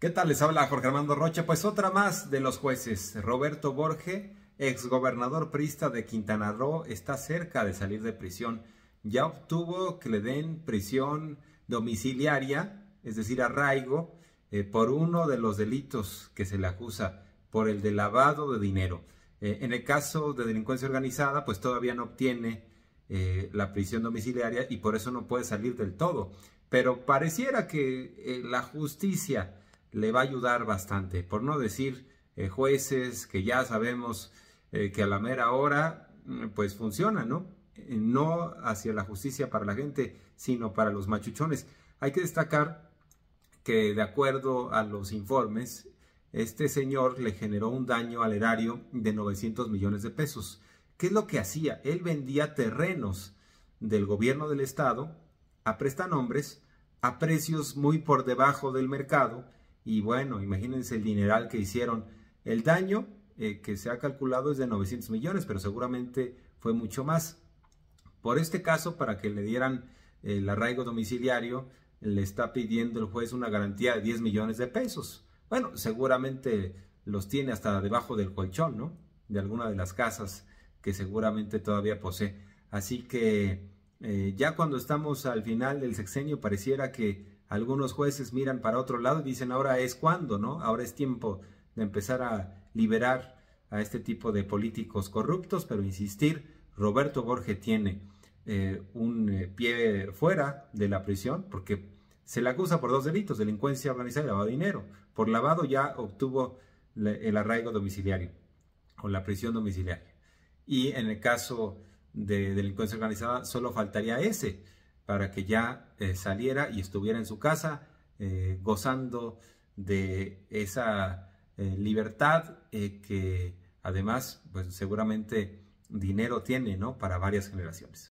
¿Qué tal? Les habla Jorge Armando Rocha. Pues otra más de los jueces. Roberto Borge, exgobernador prista de Quintana Roo, está cerca de salir de prisión. Ya obtuvo que le den prisión domiciliaria, es decir, arraigo, eh, por uno de los delitos que se le acusa, por el de lavado de dinero. Eh, en el caso de delincuencia organizada, pues todavía no obtiene eh, la prisión domiciliaria y por eso no puede salir del todo. Pero pareciera que la justicia le va a ayudar bastante, por no decir eh, jueces que ya sabemos eh, que a la mera hora mm, pues funciona, ¿no? Eh, no hacia la justicia para la gente, sino para los machuchones. Hay que destacar que de acuerdo a los informes, este señor le generó un daño al erario de 900 millones de pesos. ¿Qué es lo que hacía? Él vendía terrenos del gobierno del estado a prestanombres a precios muy por debajo del mercado y bueno, imagínense el dineral que hicieron. El daño eh, que se ha calculado es de 900 millones, pero seguramente fue mucho más. Por este caso, para que le dieran eh, el arraigo domiciliario, le está pidiendo el juez una garantía de 10 millones de pesos. Bueno, seguramente los tiene hasta debajo del colchón, ¿no? De alguna de las casas que seguramente todavía posee. Así que eh, ya cuando estamos al final del sexenio pareciera que algunos jueces miran para otro lado y dicen, ahora es cuando, ¿no? Ahora es tiempo de empezar a liberar a este tipo de políticos corruptos, pero insistir, Roberto Borges tiene eh, un eh, pie fuera de la prisión porque se le acusa por dos delitos, delincuencia organizada y lavado de dinero. Por lavado ya obtuvo el arraigo domiciliario o la prisión domiciliaria. Y en el caso de delincuencia organizada solo faltaría ese para que ya eh, saliera y estuviera en su casa eh, gozando de esa eh, libertad que además pues seguramente dinero tiene ¿no? para varias generaciones.